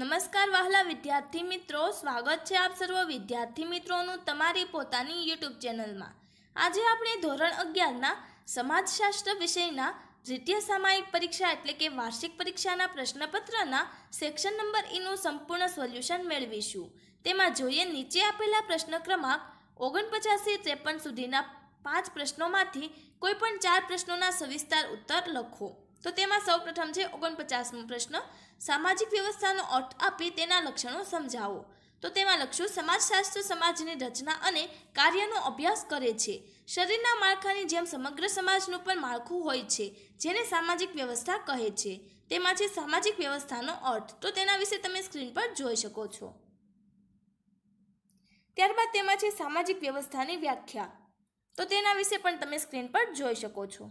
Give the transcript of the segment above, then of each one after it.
નમસ્કાર વહાલા વિદ્યાર્થી મિત્રો સ્વાગત છે આપ સર્વ વિદ્યાર્થી મિત્રોનું તમારી પોતાની યુટ્યુબ ચેનલમાં આજે આપણે ધોરણ અગિયારના સમાજશાસ્ત્ર વિષયના દ્વિતીય સામાયિક પરીક્ષા એટલે કે વાર્ષિક પરીક્ષાના પ્રશ્નપત્રના સેક્શન નંબર ઈનું e સંપૂર્ણ સોલ્યુશન મેળવીશું તેમાં જોઈએ નીચે આપેલા પ્રશ્ન ક્રમાંક ઓગણપચાસી ત્રેપન સુધીના પાંચ પ્રશ્નોમાંથી કોઈપણ ચાર પ્રશ્નોના સવિસ્તાર ઉત્તર લખો તો તેમાં સૌપ્રથમ છે ઓગણપચાસમો પ્રશ્ન સામાજિક વ્યવસ્થાનો અર્થ આપી તેના લક્ષણો સમજાવો તો તેમાં લખશું સમાજશાસ્ત્ર સમાજની રચના અને કાર્યનો અભ્યાસ કરે છે શરીરના માળખાની જેમ સમગ્ર સમાજનું પણ માળખું હોય છે જેને સામાજિક વ્યવસ્થા કહે છે તેમાં છે સામાજિક વ્યવસ્થાનો અર્થ તો તેના વિશે તમે સ્ક્રીન પર જોઈ શકો છો ત્યારબાદ તેમાં છે સામાજિક વ્યવસ્થાની વ્યાખ્યા તો તેના વિશે પણ તમે સ્ક્રીન પર જોઈ શકો છો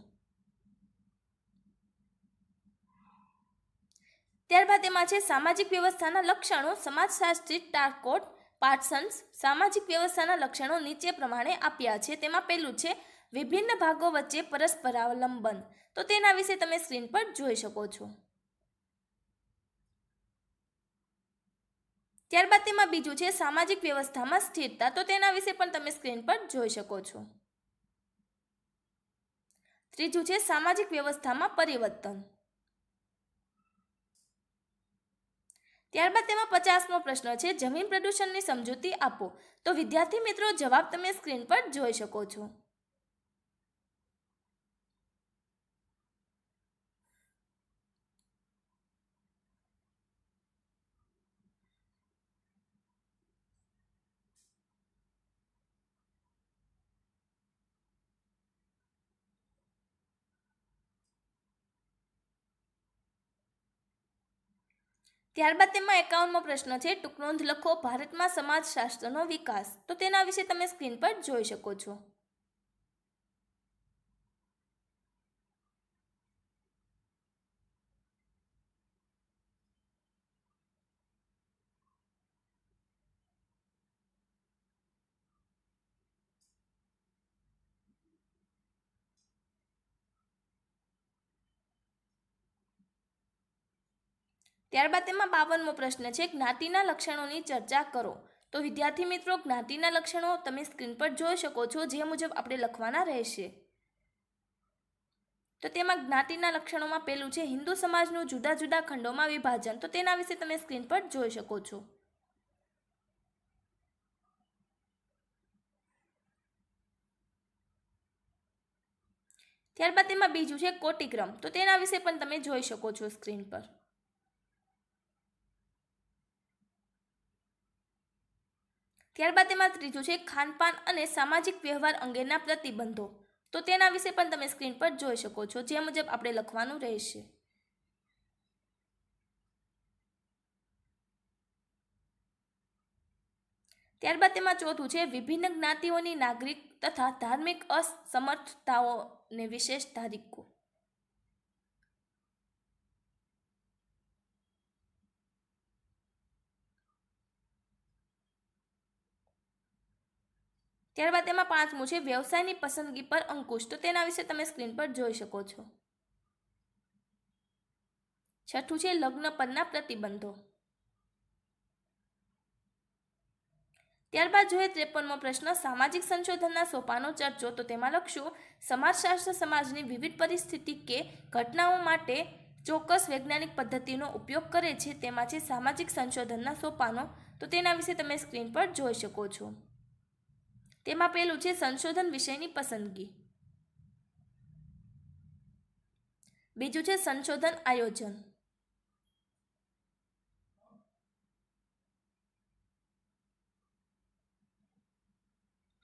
ત્યારબાદ એમાં છે સામાજિક વ્યવસ્થાના લક્ષણો સમાજશાસ્ત્રી ટાર્કોટ પાર્સન્સ સામાજિક વ્યવસ્થાના લક્ષણો નીચે પ્રમાણે આપ્યા છે તેમાં પહેલું છે વિભિન્ન ભાગો વચ્ચે પરસ્પરાવલંબન તો તેના વિશે તમે સ્ક્રીન પર જોઈ શકો છો ત્યારબાદ તેમાં બીજું છે સામાજિક વ્યવસ્થામાં સ્થિરતા તો તેના વિશે પણ તમે સ્ક્રીન પર જોઈ શકો છો ત્રીજું છે સામાજિક વ્યવસ્થામાં પરિવર્તન ત્યારબાદ તેમાં પચાસમો પ્રશ્ન છે જમીન પ્રદૂષણની સમજૂતી આપો તો વિદ્યાર્થી મિત્રો જવાબ તમે સ્ક્રીન પર જોઈ શકો છો ત્યારબાદ તેમાં એકાવનમો પ્રશ્ન છે ટૂંક નોંધ લખો ભારતમાં સમાજશાસ્ત્રનો વિકાસ તો તેના વિશે તમે સ્ક્રીન પર જોઈ શકો છો ત્યારબાદ તેમાં બાવનમો પ્રશ્ન છે જ્ઞાતિના લક્ષણોની ચર્ચા કરો તો વિદ્યાર્થી મિત્રો જ્ઞાતિના લક્ષણો તમે સ્ક્રીન પર જોઈ શકો છો જે મુજબ આપણે લખવાના રહેશે તો તેમાં જ્ઞાતિના લક્ષણોમાં પહેલું છે હિન્દુ સમાજનું જુદા જુદા ખંડોમાં વિભાજન તો તેના વિશે તમે સ્ક્રીન પર જોઈ શકો છો ત્યારબાદ તેમાં બીજું છે કોટિક્રમ તો તેના વિશે પણ તમે જોઈ શકો છો સ્ક્રીન પર ત્યારબાદ તેમાં ત્રીજું છે ખાનપાન અને સામાજિક વ્યવહાર અંગેના પ્રતિબંધો તો તેના વિશે પણ તમે સ્ક્રીન પર જોઈ શકો છો જે મુજબ આપણે લખવાનું રહેશે ત્યારબાદ તેમાં ચોથું છે વિભિન્ન જ્ઞાતિઓની નાગરિક તથા ધાર્મિક અસમર્થતાઓને વિશેષ તારીખો ત્યારબાદ તેમાં પાંચમું છે વ્યવસાયની પસંદગી પર અંકુશ તો તેના વિશે તમે સ્ક્રીન પર જોઈ શકો છો છઠ્ઠું છે લગ્ન પરના પ્રતિબંધો ત્યારબાદ જોઈએ ત્રેપનમો પ્રશ્ન સામાજિક સંશોધનના સોપાનો ચર્ચો તો તેમાં લખશું સમાજશાસ્ત્ર સમાજની વિવિધ પરિસ્થિતિ કે ઘટનાઓ માટે ચોક્કસ વૈજ્ઞાનિક પદ્ધતિનો ઉપયોગ કરે છે તેમાં છે સામાજિક સંશોધનના સોપાનો તો તેના વિશે તમે સ્ક્રીન પર જોઈ શકો છો તેમાં પહેલું છે સંશોધન વિષયની પસંદગી બીજું છે સંશોધન આયોજન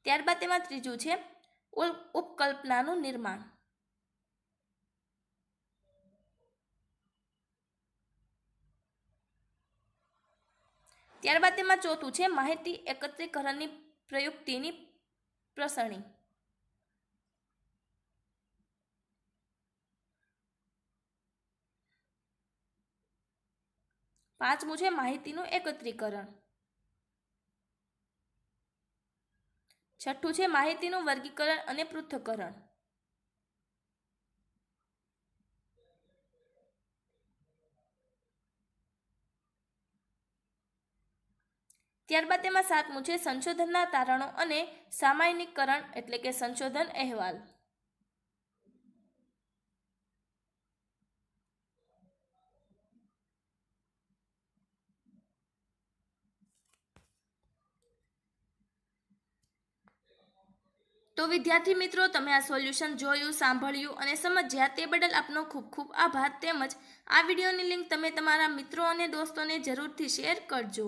ત્યારબાદ તેમાં ત્રીજું છે ઉપકલ્પનાનું નિર્માણ ત્યારબાદ તેમાં ચોથું છે માહિતી એકત્રીકરણની પ્રયુક્તિની પ્રસણી પાંચમું છે માહિતીનું એકત્રીકરણ છઠ્ઠું છે માહિતીનું વર્ગીકરણ અને પૃથ્થકરણ ત્યારબાદ તેમાં સાતમું છે સંશોધનના તારણો અને સામાયિકરણ એટલે કે સંશોધન અહેવાલ તો વિદ્યાર્થી મિત્રો તમે આ સોલ્યુશન જોયું સાંભળ્યું અને સમજ્યા તે બદલ આપનો ખૂબ ખૂબ આભાર તેમજ આ વિડીયોની લિંક તમે તમારા મિત્રો અને દોસ્તોને જરૂરથી શેર કરજો